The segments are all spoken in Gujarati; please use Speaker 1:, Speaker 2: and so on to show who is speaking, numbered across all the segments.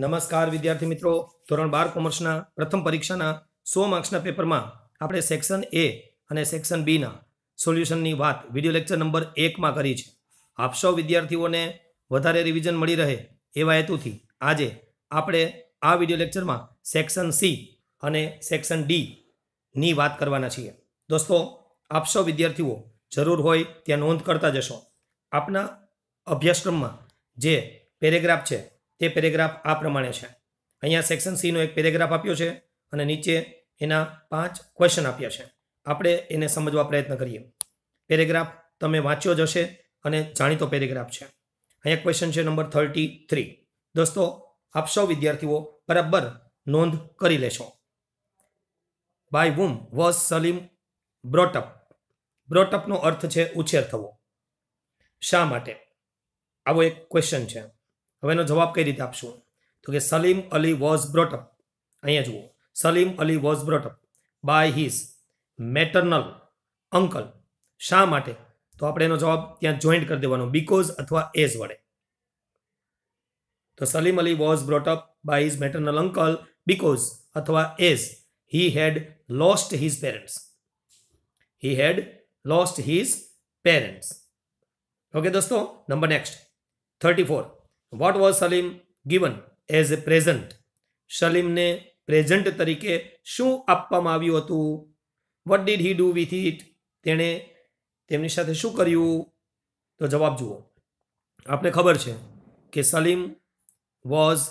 Speaker 1: નમસ્કાર વિદ્યાર્થી મિત્રો ધોરણ બાર કોમર્સના પ્રથમ પરીક્ષાના સો માર્ક્સના પેપરમાં આપણે સેક્શન એ અને સેક્શન બીના સોલ્યુશનની વાત વિડીયો લેક્ચર નંબર એકમાં કરી છે આપ સૌ વિદ્યાર્થીઓને વધારે રિવિઝન મળી રહે એવા હેતુથી આજે આપણે આ વિડીયો લેક્ચરમાં સેક્શન સી અને સેક્શન ડી ની વાત કરવાના છીએ દોસ્તો આપ સૌ વિદ્યાર્થીઓ જરૂર હોય ત્યાં નોંધ કરતા જશો આપના અભ્યાસક્રમમાં જે પેરેગ્રાફ છે તે પેરેગ્રાફ આ પ્રમાણે છે અહીંયા સેક્શન સીનો એક પેરેગ્રાફ આપ્યો છે અને નીચે એના પાંચ ક્વેશ્ચન આપ્યા છે આપણે એને સમજવા પ્રયત્ન કરીએ પેરેગ્રાફ તમે વાંચ્યો જ હશે અને જાણીતો પેરેગ્રાફ છે અહીંયા ક્વેશ્ચન છે નંબર થર્ટી થ્રી દોસ્તો આપ સૌ વિદ્યાર્થીઓ બરાબર નોંધ કરી લેશો by whom was Salim brought up બ્રોટઅપનો અર્થ છે ઉછેર થવો શા માટે આવો એક ક્વેશ્ચન છે હવે એનો જવાબ કઈ રીતે આપશું તો કે સલીમ અલી વોઝ બ્રોટઅપ અહીંયા જુઓ Salim Ali was brought up by his maternal uncle શા માટે તો આપણે એનો જવાબ ત્યાં જોઈન્ટ કરી દેવાનો બીકોઝ અથવા એઝ વડે તો Salim Ali was brought up by his maternal uncle because અથવા as he had lost his parents he had lost his parents okay દોસ્તો number next thirty four what was Salim given as a present સલીમને પ્રેઝન્ટ તરીકે શું આપવામાં આવ્યું હતું what did he do with it તેણે તેમની સાથે શું કર્યું તો જવાબ જુઓ આપણે ખબર છે કે સલીમ વોઝ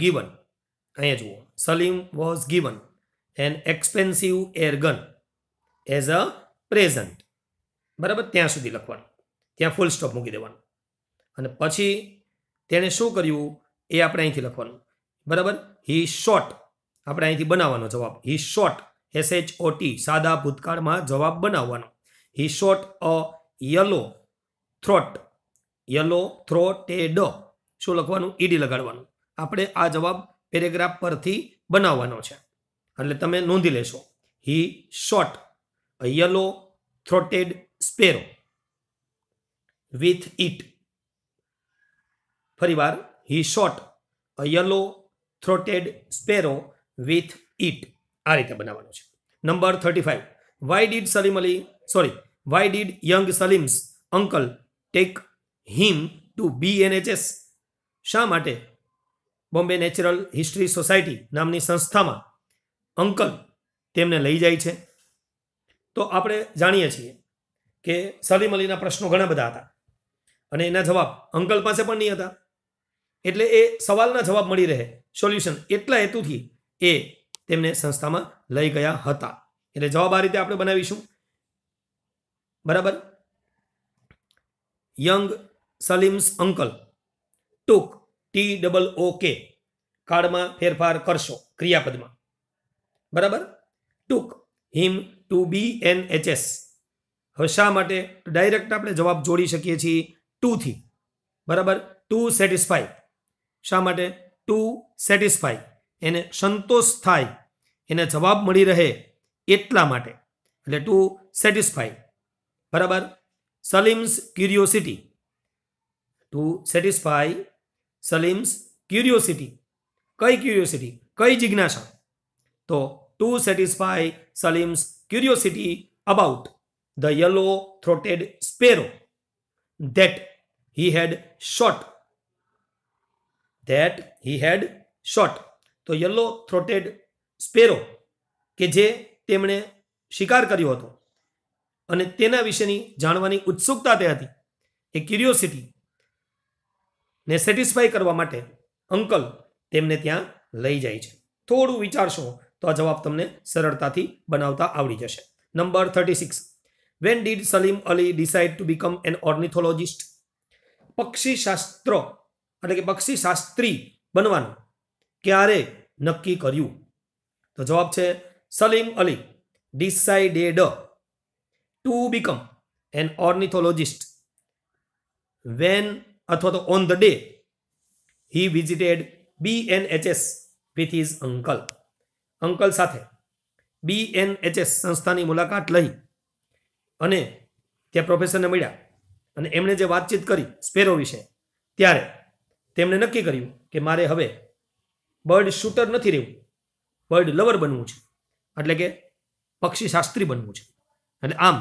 Speaker 1: ગીવન અહીંયા જુઓ Salim was given an expensive airgun as a present બરાબર ત્યાં સુધી લખવાનું ત્યાં ફૂલ સ્ટોપ મૂકી દેવાનું અને પછી તેણે શું કર્યું એ આપણે અહીંથી લખવાનું બરાબર હી શોટ આપણે અહીંથી બનાવવાનો જવાબ he shot S H O સાદા ભૂતકાળમાં જવાબ બનાવવાનો he shot a yellow throat yellow throated શું લખવાનું ઈડી e લગાડવાનું આપણે આ જવાબ પેરેગ્રાફ પરથી બનાવવાનો છે એટલે તમે નોંધી લેશો he shot yellow throated sparrow with it ફરીવાર he shot a yellow throated sparrow with it આ રીતે બનાવવાનું છે number thirty five why did Salim Ali sorry why did young Salim's uncle take him to be NHS શા માટે બોમ્બે નેચરલ હિસ્ટ્રી સોસાયટી નામની સંસ્થામાં અંકલ તેમને લઈ જાય છે તો આપણે જાણીએ છીએ કે સલીમ અલીના પ્રશ્નો ઘણા બધા હતા અને એના જવાબ અંકલ પાસે પણ નહીં હતા એટલે એ સવાલના જવાબ મળી રહે સોલ્યુશન એટલા હેતુથી એ તેમને સંસ્થામાં લઈ ગયા હતા એટલે જવાબ આ રીતે આપણે બનાવીશું બરાબર young Salim's uncle took T double O K કાર્ડમાં ફેરફાર કરશો ક્રિયાપદમાં બરાબર took him to be N H S હવે શા માટે ડાયરેક્ટ આપણે જવાબ જોડી શકીએ છીએ ટુથી બરાબર ટુ સેટિસ્ફાઈ શા માટે ટુ સેટિસ્ફાય એને સંતોષ થાય એને જવાબ મળી રહે એટલા માટે એટલે ટુ સેટિસ્ફાય બરાબર Salim's curiosity to satisfy Salim's curiosity કઈ ક્યુરિયોસિટી કઈ જિજ્ઞાસા તો to satisfy Salim's curiosity about the yellow throated sparrow that he had shot that he had shot તો યલો થ્રોટેડ સ્પેરો કે જે તેમણે શિકાર કર્યો હતો અને તેના વિશેની જાણવાની ઉત્સુકતા તે હતી એ ક્યુરિયોસિટીને સેટિસ્ફાય કરવા માટે અંકલ તેમને ત્યાં લઈ જાય છે થોડું વિચારશો તો આ જવાબ તમને સરળતાથી બનાવતા આવડી જશે number thirty six when did Salim Ali decide to become an ornithologist પક્ષીશાસ્ત્ર એટલે કે પક્ષી શાસ્ત્રી બનવાનું ક્યારે નક્કી કર્યું તો જવાબ છે Salim Ali decided to become an ornithologist when અથવા તો on the day he visited B N HS with his uncle uncle સાથે બી એન એચએસ સંસ્થાની મુલાકાત લઈ અને ત્યાં પ્રોફેસરને મળ્યા અને એમણે જે વાતચીત કરી સ્પેરો વિશે ત્યારે તેમણે નક્કી કર્યું કે મારે હવે બર્ડ શૂટર નથી રહેવું બર્ડ લવર બનવું છે એટલે કે પક્ષી શાસ્ત્રી બનવું છે એટલે આમ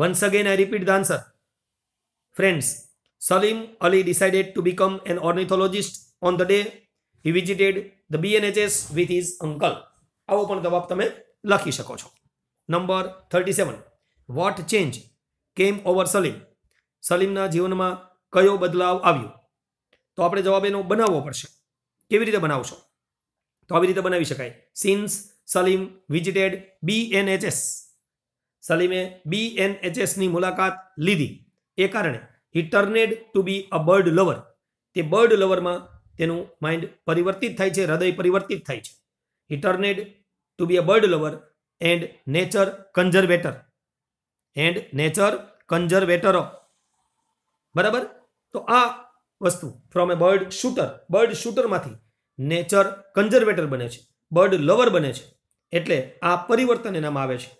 Speaker 1: once again I repeat the answer friends Salim Ali decided to become an ornithologist on the day he visited the BNHS with his uncle આવો પણ જવાબ તમે લખી શકો છો number thirty seven what change came over Salim સલીમના જીવનમાં કયો બદલાવ આવ્યો તો આપણે જવાબ એનો બનાવવો પડશે કેવી રીતે બનાવશો તો આવી રીતે બનાવી શકાય સિન્સ સલીમ વિઝિટેડ બીએનએચએસ સલીમે બીએનએચએસની મુલાકાત લીધી એ કારણે he turned to be a bird lover તે બર્ડ લવરમાં તેનું માઇન્ડ પરિવર્તિત થાય છે હૃદય પરિવર્તિત થાય છે he turned to be a bird lover and nature conservator and nature conservator બરાબર તો આ વસ્તુ from a bird shooter bird શૂટરમાંથી નેચર કન્ઝર્વેટર બને છે બર્ડ લવર બને છે એટલે આ પરિવર્તન એનામાં આવે છે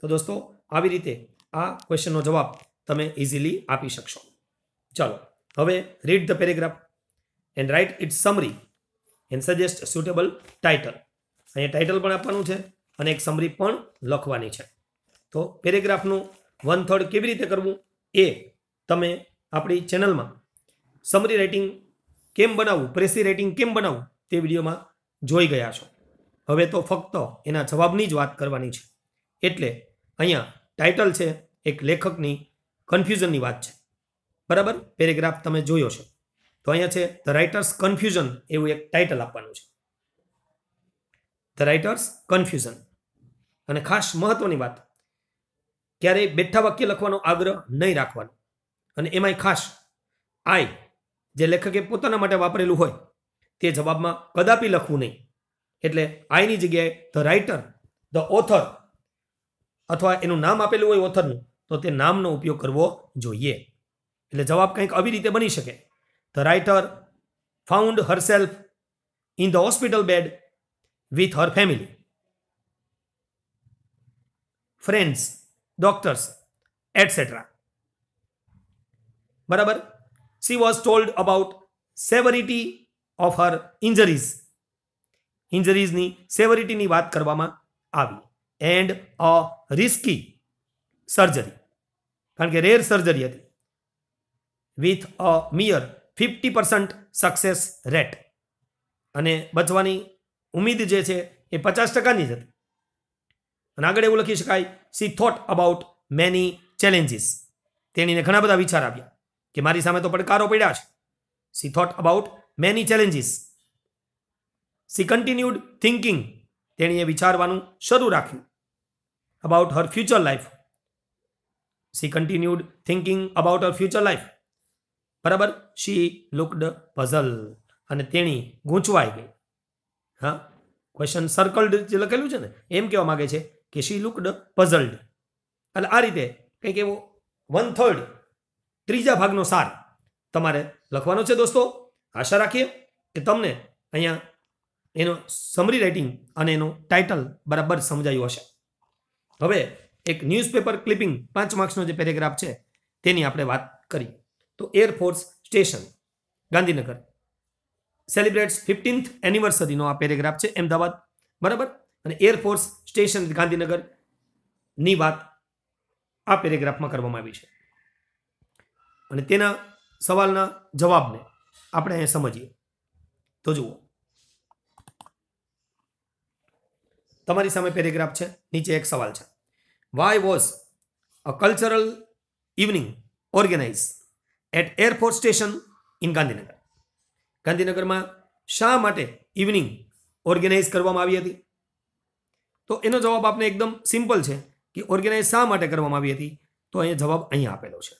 Speaker 1: તો દોસ્તો આવી રીતે આ ક્વેશ્ચનનો જવાબ તમે ઇઝીલી આપી શકશો ચાલો હવે read the paragraph and write it summary and suggest suitable title અહીંયા ટાઇટલ પણ આપવાનું છે અને એક સમરી પણ લખવાની છે તો પેરેગ્રાફનું વન થર્ડ કેવી રીતે કરવું એ તમે આપણી ચેનલમાં સમરી રાઇટિંગ કેમ બનાવવું પ્રેસી રેટિંગ કેમ બનાવવું તે વિડીયોમાં જોઈ ગયા છો હવે તો ફક્ત એના જવાબની જ વાત કરવાની છે એટલે અહીંયા ટાઇટલ છે એક લેખકની કન્ફ્યુઝનની વાત છે બરાબર પેરેગ્રાફ તમે જોયો છે તો અહીંયા છે ધ રાઇટર્સ કન્ફ્યુઝન એવું એક ટાઇટલ આપવાનું છે ધ રાઇટર્સ કન્ફ્યુઝન અને ખાસ મહત્વની વાત ક્યારેય બેઠા વાક્ય લખવાનો આગ્રહ નહીં રાખવાનો અને એમાંય ખાસ આઈ જે લેખકે પોતાના માટે વાપરેલું હોય તે જવાબમાં કદાપી લખવું નહીં એટલે આઈની જગ્યાએ ધ રાઇટર ધ ઓથર અથવા એનું નામ આપેલું હોય ઓથરનું તો તે નામનો ઉપયોગ કરવો જોઈએ એટલે જવાબ કંઈક આવી રીતે બની શકે the writer found herself in the hospital bed with her family friends doctors etcetera બરાબર she was told about severity of her injuries ઇન્જરીઝની સેવરિટીની વાત કરવામાં આવી એન્ડ અ રિસ્કી સર્જરી કારણ કે રેર સર્જરી હતી with a mere fifty percent success rate અને બચવાની ઉમેદ જે છે એ પચાસ ટકાની જ હતી અને આગળ એવું લખી શકાય she thought about many challenges તેણીને ઘણા બધા વિચાર આવ્યા કે મારી સામે તો પડકારો પડ્યા છે she thought about many challenges she continued thinking તેણીએ વિચારવાનું શરૂ રાખ્યું about her future life she continued thinking about her future life બરાબર શી લુકડ પઝલ અને તેણી ગૂંચવાઈ ગઈ હા ક્વેશ્ચન સર્કલ્ડ જે લખેલું છે ને એમ કહેવા માગે છે કે શી લુકડ પઝલ્ડ એટલે આ રીતે કંઈક એવો વન થર્ડ ત્રીજા ભાગનો સાર તમારે લખવાનો છે દોસ્તો આશા રાખીએ કે તમને અહીંયા એનો સમરી રાઇટિંગ અને એનો ટાઇટલ બરાબર સમજાયું હશે હવે એક ન્યૂઝપેપર ક્લિપિંગ પાંચ માર્ક્સનો જે પેરેગ્રાફ છે તેની આપણે વાત કરી તો air force station Gandhinagar celebrates fifteenth એનિવર્સરીનો આ પેરેગ્રાફ છે અમદાવાદ બરાબર અને એરફોર્સ સ્ટેશન ગાંધીનગરની વાત આ પેરેગ્રાફમાં કરવામાં આવી છે અને તેના સવાલના જવાબને આપણે અહીંયા સમજીએ તો જુઓ તમારી સામે પેરેગ્રાફ છે નીચે એક સવાલ છે why was a cultural evening organise at air force station in Gandhinagar ગાંધીનગરમાં શા માટે ઇવનિંગ ઓર્ગેનાઇઝ કરવામાં આવી હતી તો એનો જવાબ આપને એકદમ સિમ્પલ છે કે ઓર્ગેનાઇઝ શા માટે કરવામાં આવી હતી તો અહીંયા જવાબ અહીંયા આપેલો છે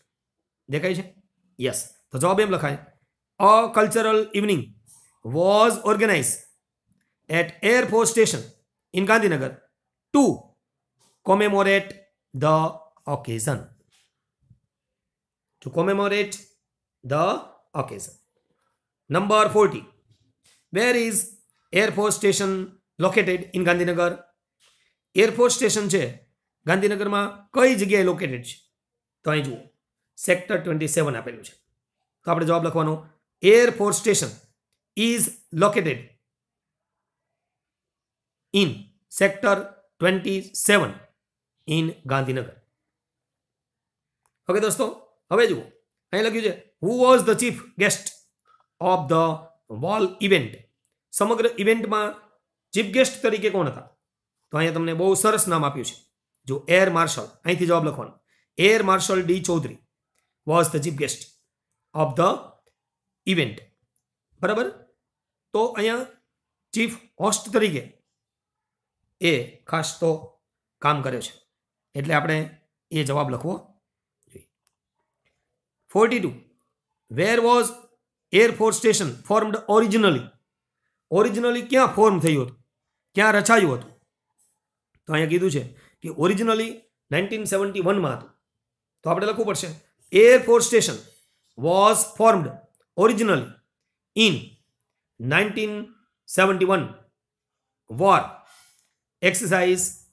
Speaker 1: દેખાય છે યસ તો જવાબ એમ લખાય a cultural evening was organise at air force station in Gandhinagar to commemorate the occasion to commemorate the occasion number forty where is air force station located in Gandhinagar air force station છે ગાંધીનગરમાં કઈ જગ્યાએ લોકેટેડ છે તો અહીં જુઓ સેક્ટર ટ્વેન્ટી સેવન આપેલું છે તો આપણે જવાબ લખવાનો air force station is located in sector twenty seven in Gandhinagar okay દોસ્તો હવે જુઓ અહીં લખ્યું છે who was the chief guest of the whole event સમગ્ર ઇવેન્ટમાં ચીફ ગેસ્ટ તરીકે કોણ હતા તો અહીંયા તમને બહુ સરસ નામ આપ્યું છે જો એર માર્શલ અહીંથી જવાબ લખવાનો air marshal D Chaudhary was the chief guest of the event બરાબર તો અહીંયા ચીફ હોસ્ટ તરીકે એ ખાસ તો કામ કર્યો છે એટલે આપણે એ જવાબ લખવો જોઈએ forty two where was air force station formed originally originally ક્યાં ફોર્મ થયું હતું ક્યાં રચાયું હતું તો અહીંયા કીધું છે કે ઓરિજિનલી નાઇન્ટીન સેવન્ટી વનમાં હતું તો આપણે લખવું પડશે Air Force Station was formed originally in 1971 war exercise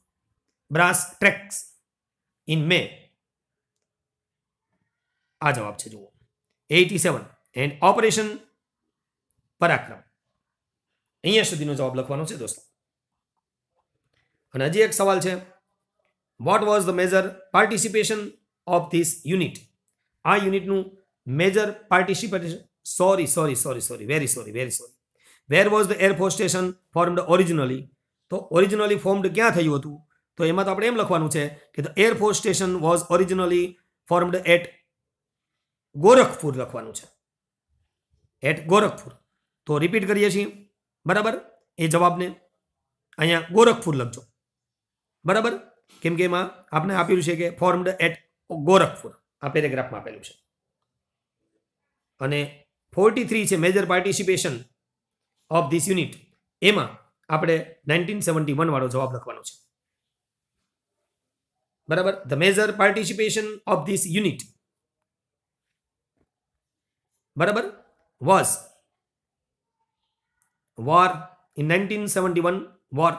Speaker 1: brass tracks in May. આ જવાબ છે જુઓ એટી સેવન એન્ડ ઓપરેશન પરાક્રમ અહીંયા સુધીનો જવાબ લખવાનો છે દોસ્તો અને હજી એક સવાલ છે what was the major participation of this unit આ યુનિટનું major participation sorry sorry sorry sorry very sorry very sorry where was the air force station formed originally તો ઓરિજિનલી ફોર્મ્ડ ક્યાં થયું હતું તો એમાં તો આપણે એમ લખવાનું છે કે the air force station was originally formed at Gorakhpur લખવાનું છે એટ ગોરખપુર તો રિપીટ કરીએ છીએ બરાબર એ જવાબને અહીંયા ગોરખપુર લખજો બરાબર કેમ કે એમાં આપણે આપ્યું છે કે ફોર્મ્ડ એટ ગોરખપુર આ પેરેગ્રાફમાં આપેલું છે અને ફોર્ટી થ્રી છે major participation of this unit એમાં આપણે નાઇન્ટીન સેવન્ટી વનવાળો જવાબ લખવાનો છે બરાબર the major participation of this unit બરાબર was war in nineteen seventy one war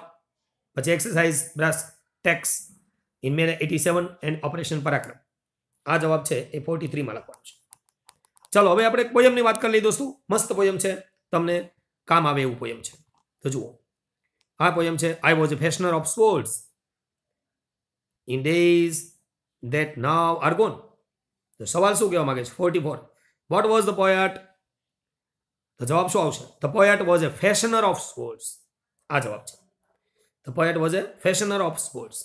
Speaker 1: પછી exercise brass tacks in in eighty seven and operation Parakram આ જવાબ છે એ ફોર્ટી થ્રીમાં લખવાનો છે ચાલો હવે આપણે પોયમની વાત કરી લઈએ દોસ્તો મસ્ત પોયમ છે તમને કામ આવે એવું પોયમ છે તો જુઓ આ પોયમ છે I was a fashioner of sports in days that now are gone તો સવાલ શું કહેવા માગે છે forty four what was the poet તો જવાબ શું આવશે the poet was a fashioner of sports આ જવાબ છે the poet was a fashioner of sports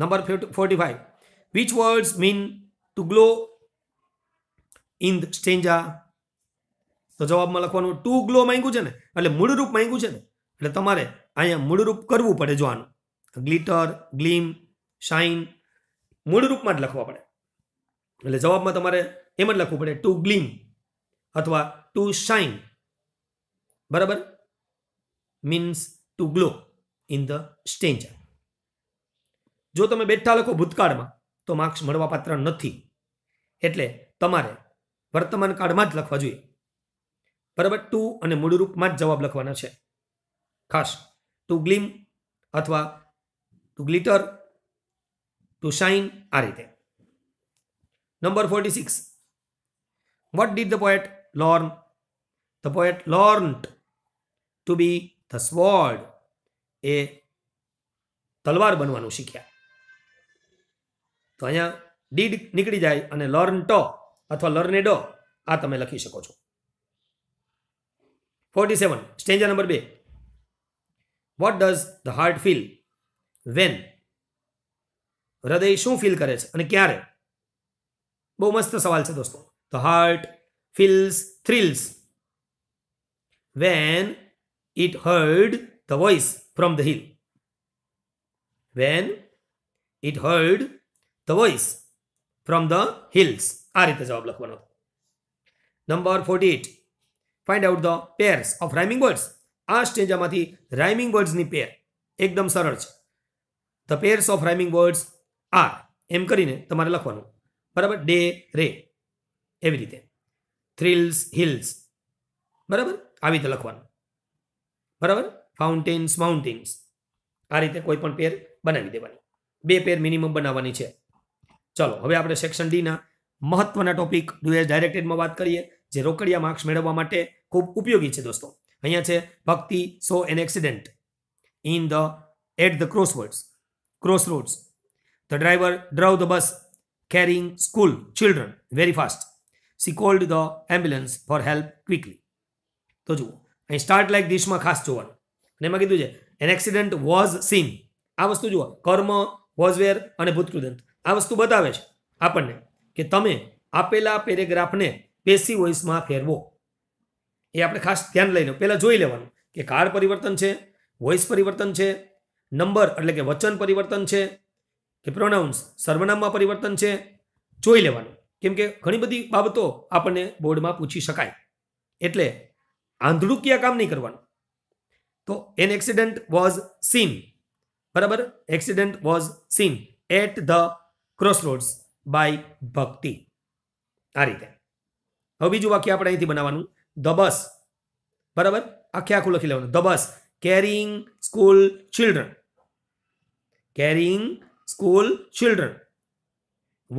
Speaker 1: number forty five Which words mean to glow in the stanza? તો જવાબમાં લખવાનું ટુ ગ્લો માંગ્યું છે ને એટલે મૂળરૂપ માંગ્યું છે ને એટલે તમારે અહીંયા મૂળરૂપ કરવું પડે જોવાનું ગ્લિટર ગ્લીમ શાઇન મૂળરૂપમાં જ લખવા પડે એટલે જવાબમાં તમારે એમ જ લખવું પડે ટુ ગ્લીમ અથવા ટુ શાઇન બરાબર means to glow in the stanza જો તમે બેઠા લખો ભૂતકાળમાં તો માર્ક્સ મળવાપાત્ર નથી એટલે તમારે વર્તમાન કાળમાં જ લખવા જોઈએ બરાબર ટુ અને મૂળરૂપમાં જ જવાબ લખવાના છે ખાસ ટુ ગ્લીમ અથવા ટુ ગ્લિટર ટુ શાઇન આ રીતે number forty six what did the poet learn the poet learnt to be the sword એ તલવાર બનવાનું શીખ્યા તો અહીંયા ડીડ નીકળી જાય અને લર્ન ટો અથવા લર્નેડો આ તમે લખી શકો છો ફોર્ટી સેવન સ્ટેન્જા નંબર બે what does the heart feel when હૃદય શું ફીલ કરે છે અને ક્યારે બહુ મસ્ત સવાલ છે દોસ્તો the heart feels thrills when it heard the voice from the hill when it heard the voice from the hills આ રીતે જવાબ લખવાનો number forty eight find out the pairs of rhyming words આ સ્ટેજામાંથી રાઇમિંગ વર્ડ્સની પેર એકદમ સરળ છે the pairs of rhyming words આ એમ કરીને તમારે લખવાનું બરાબર ડે રે એવી રીતે થ્રિલ્સ હિલ્સ બરાબર આવી રીતે લખવાનું બરાબર ફાઉન્ટેન્સ માઉન્ટેન્સ આ રીતે કોઈ પણ પેર બનાવી દેવાની બે પેર મિનિમમ બનાવવાની છે ચલો હવે આપણે સેક્શન ડીના મહત્વના ટોપિક ડુ એઝ ડાયરેક્ટેડમાં વાત કરીએ જે રોકડિયા માર્ક્સ મેળવવા માટે ખૂબ ઉપયોગી છે દોસ્તો અહીંયા છે Bhakti saw an accident in the at the crosswords cross roads the driver drove the bus carrying school children very fast she called the ambulance for help quickly તો જુઓ અહીં સ્ટાર્ટ લાઇક દિશમાં ખાસ જોવાનું અને એમાં કીધું છે એન એક્સિડન્ટ વોઝ સીન આ વસ્તુ જુઓ કર્મ વોઝવેર અને ભૂતકૃદંત આ વસ્તુ બતાવે છે આપણને કે તમે આપેલા પેરેગ્રાફને પેસી વોઇસમાં ફેરવો એ આપણે ખાસ ધ્યાન લઈને લો પહેલાં જોઈ લેવાનું કે કાળ પરિવર્તન છે વોઇસ પરિવર્તન છે નંબર એટલે કે વચન પરિવર્તન છે કે પ્રોનાઉન્સ સર્વનામમાં પરિવર્તન છે જોઈ લેવાનું કેમ કે ઘણી બધી બાબતો આપણને બોર્ડમાં પૂછી શકાય એટલે આંધળું ક્યાં કામ નહીં કરવાનું તો એન એક્સિડન્ટ વોઝ સીન બરાબર accident was seen at the crossroads by Bhakti આ રીતે હવે બીજું વાક્ય આપણે અહીંથી બનાવવાનું ધ બસ બરાબર આખે આખું લખી લેવાનું the bus carrying school children carrying school children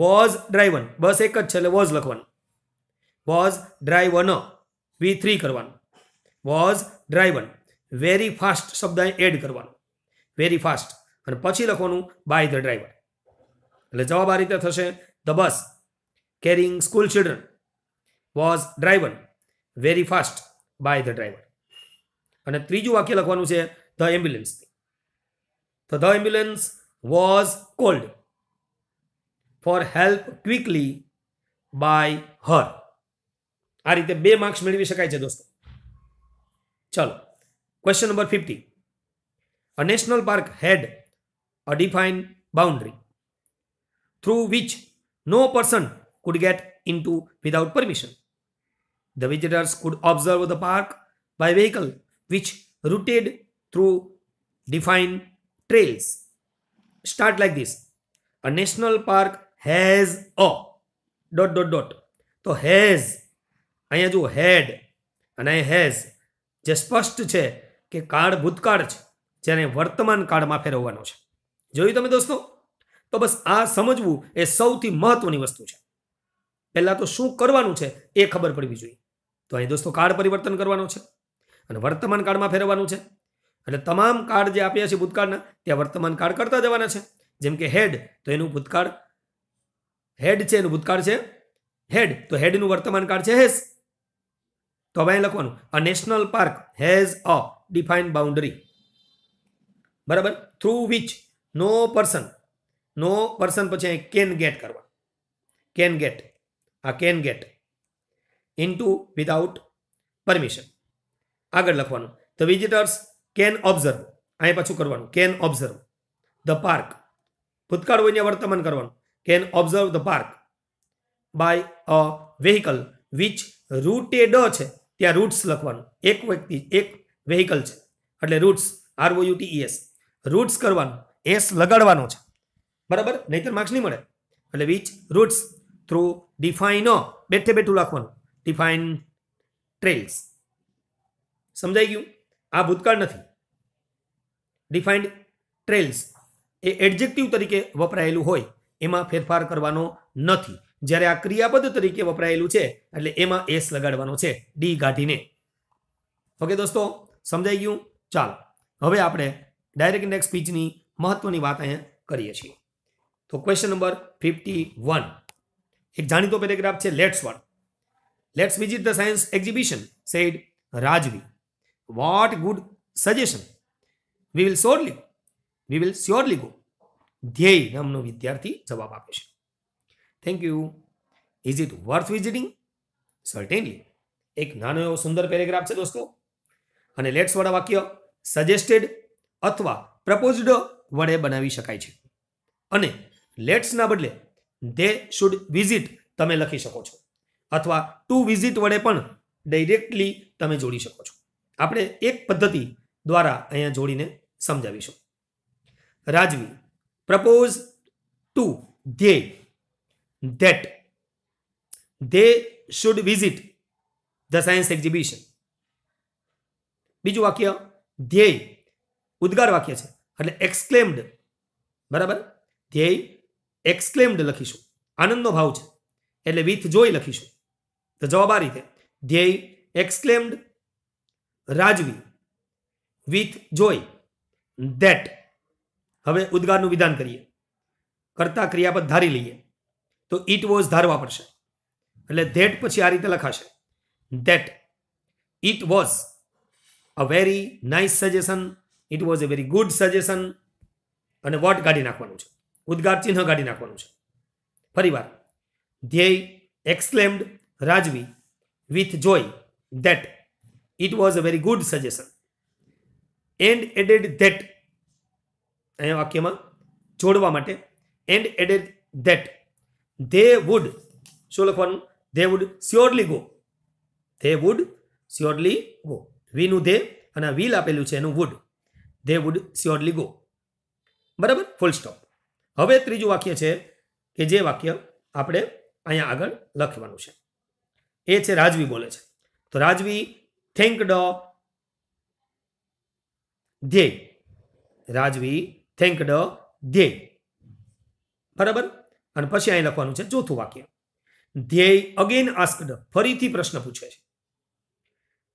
Speaker 1: was driven bus એક જ છે એટલે વોઝ લખવાનું વોઝ ડ્રાઈવન વી થ્રી કરવાનું વોઝ ડ્રાઈવન વેરી ફાસ્ટ શબ્દ એડ કરવાનો વેરી ફાસ્ટ અને પછી લખવાનું બાય ધ ડ્રાઈવર એટલે જવાબ આ રીતે થશે the bus carrying school children was driver very fast by the driver અને ત્રીજું વાક્ય લખવાનું છે ધ એમ્બ્યુલન્સ તો the ambulance was called for help quickly by her આ રીતે બે માર્ક્સ મેળવી શકાય છે દોસ્તો ચલો question number fifty a national park had a define boundary through which no person could get into without permission. The visitors could observe the park by vehicle which routed through defined trails. Start like this. A national park has a dot dot dot. તો હેઝ અહીંયા જુઓ હેડ અને હેઝ જે સ્પષ્ટ છે કે કાળ ભૂતકાળ છે જેને વર્તમાન કાળમાં ફેરવવાનો છે જોયું તમે દોસ્તો તો બસ આ સમજવું એ સૌથી મહત્વની વસ્તુ છે પહેલાં તો શું કરવાનું છે એ ખબર પડવી જોઈએ તો અહીં દોસ્તો કાળ પરિવર્તન કરવાનો છે અને વર્તમાન કાળમાં ફેરવવાનું છે એટલે તમામ કાર્ડ જે આપ્યા છે ભૂતકાળના ત્યાં વર્તમાન કાર્ડ કરતા જવાના છે જેમ કે હેડ તો એનું ભૂતકાળ હેડ છે એનું ભૂતકાળ છે હેડ તો હેડનું વર્તમાન કાર્ડ છે હેઝ તો હવે અહીં લખવાનું a national park has a define boundary બરાબર through which no person no person પછી અહીં કેન ગેટ કરવા કેન ગેટ આ can get into without permission આગળ લખવાનું ધ વિઝિટર્સ કેન ઓબ્ઝર્વ અહીં પાછું કરવાનું કેન ઓબ્ઝર્વ ધ પાર્ક ભૂતકાળ હોઈને વર્તમાન કરવાનું can observe the park by a vehicle which routed છે ત્યાં રૂટ્સ લખવાનું એક વ્યક્તિ એક વેહિકલ છે એટલે routes R O U T S routes કરવાનું એસ લગાડવાનો છે બરાબર નહીતર માર્ક્સ નહીં મળે એટલે વિચ રૂટ્સ થ્રુ ડિફાઇનો બેઠે બેઠું લખવાનું ડિફાઇન ટ્રેલ્સ સમજાઈ ગયું આ ભૂતકાળ નથી ડિફાઇન્ડ ટ્રેલ્સ એ એડજેક્ટિવ તરીકે વપરાયેલું હોય એમાં ફેરફાર કરવાનો નથી જ્યારે આ ક્રિયાપદ તરીકે વપરાયેલું છે એટલે એમાં એસ લગાડવાનો છે ડી ગાઢીને ઓકે દોસ્તો સમજાઈ ગયું ચાલો હવે આપણે ડાયરેક્ટ ઇન્ડેક્સ સ્પીચની મહત્વની વાત અહીંયા કરીએ છીએ તો ક્વેશ્ચન નંબર ફિફ્ટી વન એક જાણીતો પેરેગ્રાફ છે let's one let's visit the science exhibition said Rajvi what good suggestion we will surely we will surely go Dhyey નામનો વિદ્યાર્થી જવાબ આપે છે thank you is it worth visiting certainly એક નાનો એવો સુંદર પેરેગ્રાફ છે દોસ્તો અને લેટ્સવાળા વાક્ય સજેસ્ટેડ અથવા પ્રપોઝડ વડે બનાવી શકાય છે અને લેટ્સના બદલે ધે શુડ વિઝિટ તમે લખી શકો છો અથવા ટુ વિઝિટ વડે પણ ડાયરેક્ટલી તમે જોડી શકો છો આપણે એક પદ્ધતિ દ્વારા અહીંયા જોડીને સમજાવીશું Rajvi propose to they that they should visit the science exhibition બીજું વાક્ય ધ્યેય ઉદ્ગાર વાક્ય છે એટલે એક્સક્લેમ્ડ બરાબર ધ્યેય એક્સક્લેમ્ડ લખીશું આનંદનો ભાવ છે એટલે વિથ જોઈ લખીશું તો જવાબ આ રીતે ધ્યેય એક્સક્લેમ્ડ રાજવી વિથ જોઈ ધેટ હવે ઉદ્ગારનું વિધાન કરીએ કરતા ક્રિયાપદ ધારી લઈએ તો ઇટ વોઝ ધારવા પડશે એટલે ધેટ પછી આ રીતે લખાશે that it was a very nice suggestion it was a very good suggestion અને વોટ કાઢી નાખવાનું છે ઉદ્ગાર ચિહ્ન કાઢી નાખવાનું છે ફરીવાર Dhyey exclaimed Rajvi with joy that it was a very good suggestion and added that અહીંયા વાક્યમાં જોડવા માટે and added that they would શું લખવાનું they would surely go they would surely go વીનું ધે અને વીલ આપેલું છે એનું would they would surely go બરાબર ફૂલ સ્ટોપ હવે ત્રીજું વાક્ય છે કે જે વાક્ય આપણે અહીંયા આગળ લખવાનું છે એ છે રાજવી બોલે છે તો રાજવી થેન્કડ ધ્યેય રાજવી ડ ધ્યેય બરાબર અને પછી અહીં લખવાનું છે ચોથું વાક્ય ધ્યેય અગેન આસ્કડ ફરીથી પ્રશ્ન પૂછે છે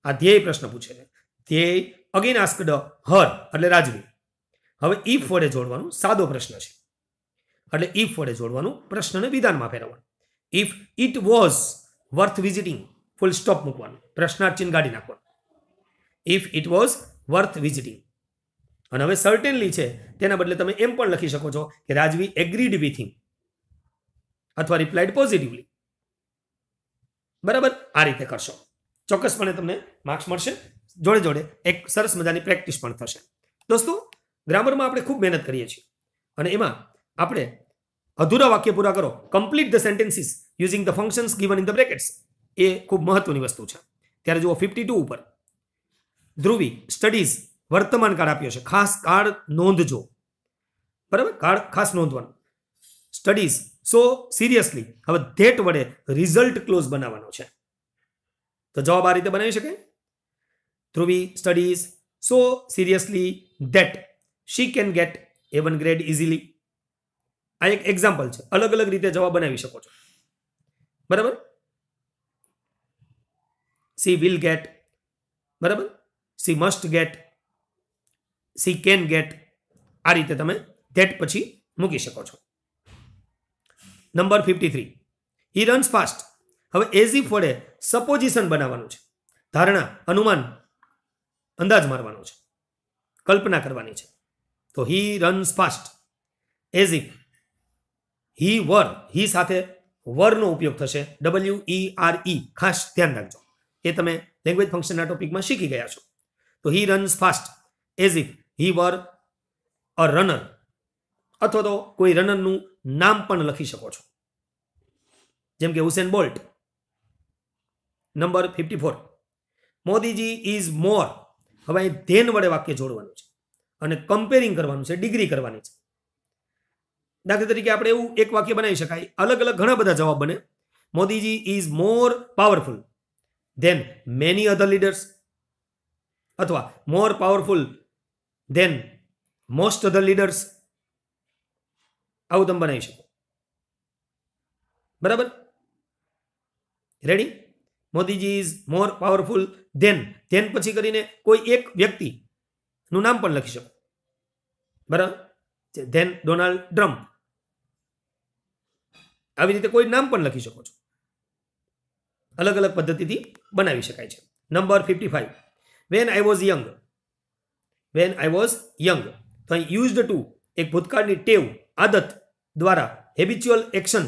Speaker 1: આ ધ્યેય પ્રશ્ન પૂછે છે ધ્યેય અગેન આસ્કડ હર એટલે રાજવી હવે ઈ ફોરે જોડવાનું સાદો પ્રશ્ન છે એટલે ઇફ વડે જોડવાનું પ્રશ્નને વિધાનમાં ફેરવવાનું if it was worth visiting full stop મૂકવાનું પ્રશ્નાર્થ ચિહ્ન કાઢી નાખવાનું if it was worth visiting અને હવે સર્ટેનલી છે તેના બદલે તમે એમ પણ લખી શકો છો કે રાજવી એગ્રીડ વિથ હિમ અથવા રિપ્લાઇડ પોઝિટિવલી બરાબર આ રીતે કરશો ચોક્કસપણે તમને માર્ક્સ મળશે જોડે જોડે એક સરસ મજાની પ્રેક્ટિસ પણ થશે દોસ્તો ગ્રામરમાં આપણે ખૂબ મહેનત કરીએ છીએ અને એમાં આપણે અધૂરા વાક્ય પૂરા કરો complete the sentences using the functions given in the brackets એ ખૂબ મહત્વની વસ્તુ છે ત્યારે જુઓ ફિફ્ટી ટુ ઉપર ધ્રુવી સ્ટડીઝ વર્તમાન કાળ આપ્યો છે ખાસ કાળ નોંધજો બરાબર કાળ ખાસ નોંધવાનો સ્ટડીઝ સો સિરિયસલી હવે ધેટ વડે રિઝલ્ટ ક્લોઝ બનાવવાનો છે તો જવાબ આ રીતે બનાવી શકે Dhruvi studies so seriously that she can get A one grade easily આ એક એક્ઝામ્પલ છે અલગ અલગ રીતે જવાબ બનાવી શકો છો બરાબર સી વિલ ગેટ બરાબર she must get she can get આ રીતે તમે ધેટ પછી મૂકી શકો છો number fifty three he runs fast હવે એઝી ફોડે સપોઝિશન બનાવવાનું છે ધારણા અનુમાન અંદાજ મારવાનો છે કલ્પના કરવાની છે તો he runs fast as if he were he સાથે વરનો ઉપયોગ થશે ડબલ્યુ ઈ આર ઈ ખાસ ધ્યાન રાખજો એ તમે લેંગ્વેજ ફંક્શનના ટોપિકમાં શીખી ગયા છો તો he runs fast as if he were a runner અથવા તો કોઈ રનરનું નામ પણ લખી શકો છો જેમ કે Usain Bolt number fifty four Modiji is more હવે ધેન વડે વાક્ય જોડવાનું છે અને કમ્પેરિંગ કરવાનું છે ડિગ્રી કરવાની છે દાખલા તરીકે આપણે એવું એક વાક્ય બનાવી શકાય અલગ અલગ ઘણા બધા જવાબ બને Modiji is more powerful than many other leaders અથવા more powerful than most other leaders આવું તમે બનાવી શકો બરાબર ready Modiji is more powerful than than પછી કરીને કોઈ એક વ્યક્તિનું નામ પણ લખી શકો બરાબર ધેન ડોનાલ્ડ ટ્રમ્પ આવી રીતે કોઈ નામ પણ લખી શકો છો અલગ અલગ પદ્ધતિથી બનાવી શકાય છે number fifty five when I was young when I was young તો અહીં યુઝડ ટુ એક ભૂતકાળની ટેવ આદત દ્વારા હેબિચ્યુઅલ એક્શન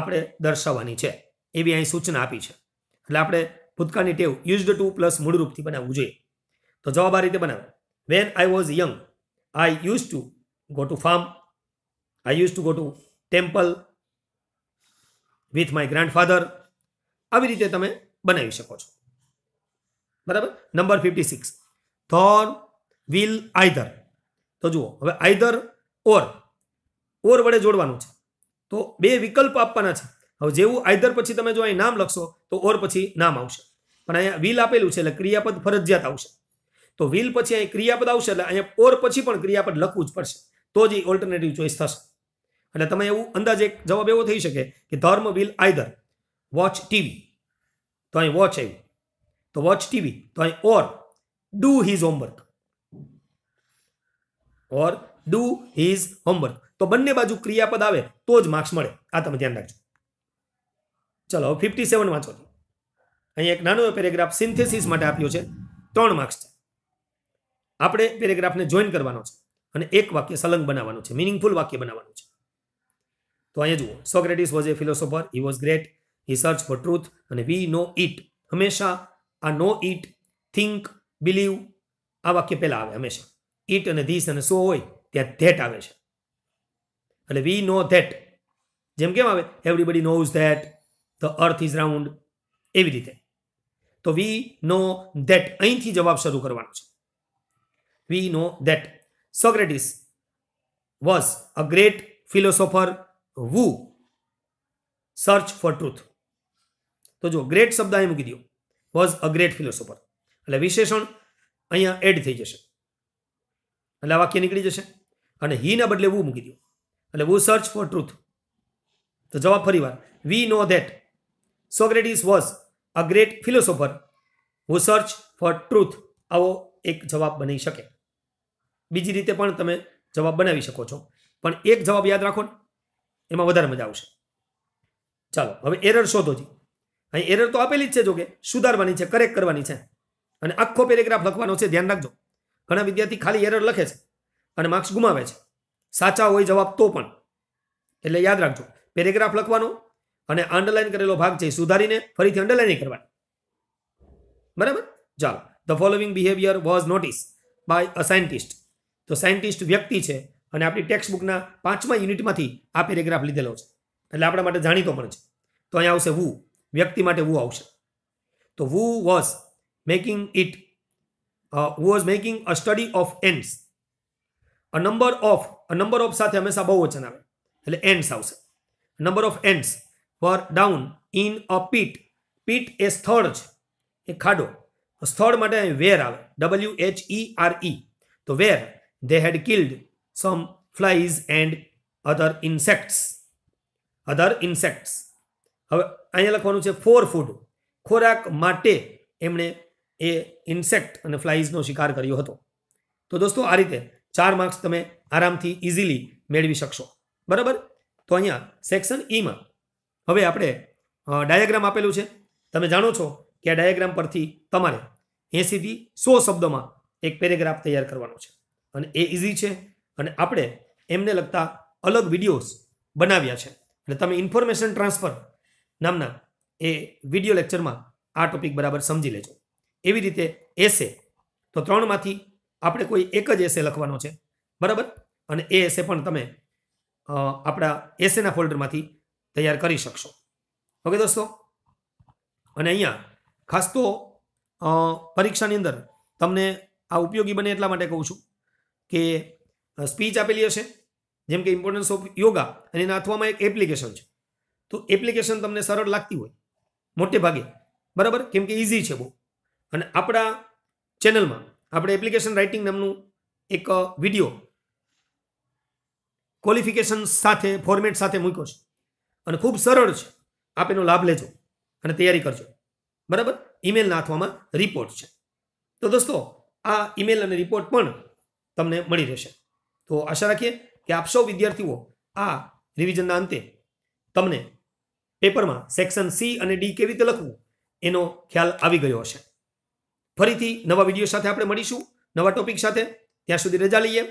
Speaker 1: આપણે દર્શાવવાની છે એવી અહીં સૂચના આપી છે એટલે આપણે ભૂતકાળની ટેવ યુઝડ ટુ પ્લસ મૂળરૂપથી બનાવવું જોઈએ તો જવાબ આ રીતે બનાવે when I was young I use to go to farm I use to go to temple with my grandfather આવી રીતે તમે બનાવી શકો છો બરાબર નંબર ફિફ્ટી સિક્સ ધોર વિલ આઈધર તો જુઓ હવે આઈધર ઓર ઓર વડે જોડવાનું છે તો બે વિકલ્પ આપવાના છે હવે જેવું આઈધર પછી તમે જો અહીં નામ લખશો તો ઓર પછી નામ આવશે પણ અહીંયા વિલ આપેલું છે એટલે ક્રિયાપદ ફરજિયાત આવશે તો વિલ પછી અહીં ક્રિયાપદ આવશે એટલે અહીંયા ઓર પછી પણ ક્રિયાપદ લખવું જ પડશે તો જ એ ઓલ્ટરનેટિવ ચોઈસ થશે એટલે તમે એવું અંદાજ એક જવાબ એવો થઈ શકે કે ધર્મ વિલ આઈધર વોચ ટીવી તો અહીં વોચ આવ્યું તો વોચ ટીવી તો અહીં or do his homework or do his homework તો બંને બાજુ ક્રિયાપદ આવે તો જ માર્ક્સ મળે આ તમે ધ્યાન રાખજો ચલો ફિફ્ટી સેવન વાંચો અહીં એક નાનો પેરેગ્રાફ સિન્થેસિસ માટે આપ્યો છે ત્રણ માર્ક્સ છે આપણે પેરેગ્રાફને જોઈન કરવાનો છે અને એક વાક્ય સલંગ બનાવવાનું છે મિનિંગફુલ વાક્ય બનાવવાનું છે તો અહીંયા જુઓ Socrates was a philosopher he was great he search for truth અને વી નો ઇટ હંમેશા આ નો ઇટ થિંક બિલીવ આ વાક્ય પહેલાં આવે હંમેશા ઇટ અને ધીસ અને સો હોય ત્યાં ધેટ આવે છે એટલે વી નો ધેટ જેમ કેમ આવે everybody knows that the earth is round એવી રીતે તો વી નો ધેટ અહીંથી જવાબ શરૂ કરવાનો છે we know that Socrates was a great philosopher who search for truth તો જો ગ્રેટ શબ્દ અહીં મૂકી દો વોઝ અ ગ્રેટ ફિલોસોફર એટલે વિશેષણ અહીંયા એડ થઈ જશે એટલે આ વાક્ય નીકળી જશે અને હીના બદલે વુ મૂકી દો એટલે વુ સર્ચ ફોર ટ્રુથ તો જવાબ ફરી વાર we know that Socrates was a great philosopher who search for truth આવો એક જવાબ બની શકે બીજી રીતે પણ તમે જવાબ બનાવી શકો છો પણ એક જવાબ યાદ રાખો ને એમાં વધારે મજા આવશે ચાલો હવે એરર શોધો જી અહીં એરર તો આપેલી જ છે જો કે સુધારવાની છે કરેક્ટ કરવાની છે અને આખો પેરેગ્રાફ લખવાનો છે ધ્યાન રાખજો ઘણા વિદ્યાર્થી ખાલી એરર લખે છે અને માર્ક્સ ગુમાવે છે સાચા હોય જવાબ તો પણ એટલે યાદ રાખજો પેરેગ્રાફ લખવાનો અને અંડરલાઇન કરેલો ભાગ છે સુધારીને ફરીથી અંડરલાઇન કરવાનો બરાબર ચાલો the following behaviour was notice by a scientist તો સાયન્ટિસ્ટ વ્યક્તિ છે અને આપણી ટેક્સ્ટ બુકના પાંચમા યુનિટમાંથી આ પેરેગ્રાફ લીધેલો છે એટલે આપણા માટે જાણીતો પણ છે તો અહીંયા આવશે વુ વ્યક્તિ માટે વુ આવશે તો who was making it was making a study of ants a number of a number of સાથે હંમેશા બહુ વચન આવે એટલે એન્ડ્સ આવશે number of ants were down in a pit pit એ સ્થળ છે એ ખાડો સ્થળ માટે વેર આવે W H E R E તો where they had killed some flies and other insects. Other insects. હવે અહીંયા લખવાનું છે ફોર ફૂડ ખોરાક માટે એમણે એ ઇન્સેક્ટ અને ફ્લાઇઝનો શિકાર કર્યો હતો તો દોસ્તો આ રીતે ચાર માર્ક્સ તમે આરામથી ઇઝીલી મેળવી શકશો બરાબર તો અહીંયા સેક્શન ઈમાં e હવે આપણે ડાયાગ્રામ આપેલું છે તમે જાણો છો કે આ ડાયાગ્રામ પરથી તમારે એંસીથી સો શબ્દોમાં એક પેરેગ્રાફ તૈયાર કરવાનો છે અને એ ઇઝી છે અને આપણે એમને લગતા અલગ વિડીયોઝ બનાવ્યા છે એટલે તમે ઇન્ફોર્મેશન ટ્રાન્સફર નામના એ વિડીયો લેક્ચરમાં આ ટોપિક બરાબર સમજી લેજો એવી રીતે એસે તો ત્રણમાંથી આપણે કોઈ એક જ એસે લખવાનો છે બરાબર અને એ એસે પણ તમે આપણા એસેના ફોલ્ડરમાંથી તૈયાર કરી શકશો ઓકે દોસ્તો અને અહીંયા ખાસ તો પરીક્ષાની અંદર તમને આ ઉપયોગી બને એટલા માટે કહું છું કે સ્પીચ આપેલી હશે જેમ કે ઇમ્પોર્ટન્સ ઓફ યોગા અને અથવામાં એક એપ્લિકેશન છે તો એપ્લિકેશન તમને સરળ લાગતી હોય મોટે ભાગે બરાબર કેમ કે ઇઝી છે બહુ અને આપણા ચેનલમાં આપણે એપ્લિકેશન રાઇટિંગ નામનું એક વિડીયો ક્વોલિફિકેશન સાથે ફોર્મેટ સાથે મૂક્યો છે અને ખૂબ સરળ છે આપ એનો લાભ લેજો અને તૈયારી કરજો બરાબર ઈમેલ અથવામાં રિપોર્ટ છે તો દોસ્તો આ ઈમેલ અને રિપોર્ટ પણ તમને મળી રહેશે તો આશા રાખીએ કે આપ સૌ વિદ્યાર્થીઓ આ રિવિઝનના અંતે તમને પેપરમાં સેક્શન સી અને ડી કેવી રીતે લખવું એનો ખ્યાલ આવી ગયો હશે ફરીથી નવા વિડીયો સાથે આપણે મળીશું નવા ટોપિક સાથે ત્યાં સુધી રજા લઈએ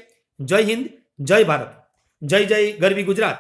Speaker 1: જય હિન્દ જય ભારત જય જય ગરવી ગુજરાત